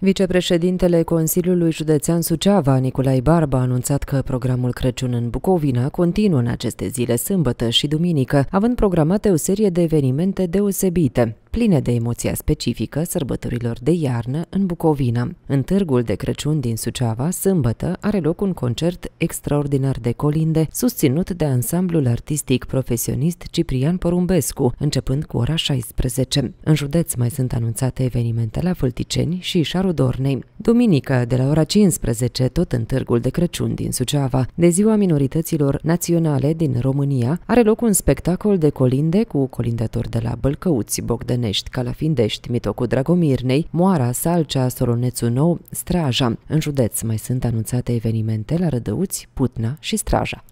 Vicepreședintele Consiliului Județean Suceava, Nicolae Barba, a anunțat că programul Crăciun în Bucovina continuă în aceste zile sâmbătă și duminică, având programate o serie de evenimente deosebite pline de emoția specifică sărbătorilor de iarnă în Bucovina. În târgul de Crăciun din Suceava, sâmbătă, are loc un concert extraordinar de colinde, susținut de ansamblul artistic profesionist Ciprian Porumbescu, începând cu ora 16. În județ mai sunt anunțate evenimente la Fălticeni și Șarudornei. Duminică, de la ora 15, tot în Târgul de Crăciun din Suceava, de ziua minorităților naționale din România, are loc un spectacol de colinde cu colindători de la Bălcăuți, Bogdănești, Calafindești, Mitocu Dragomirnei, Moara, Salcea, Solonețul Nou, Straja. În județ mai sunt anunțate evenimente la Rădăuți, Putna și Straja.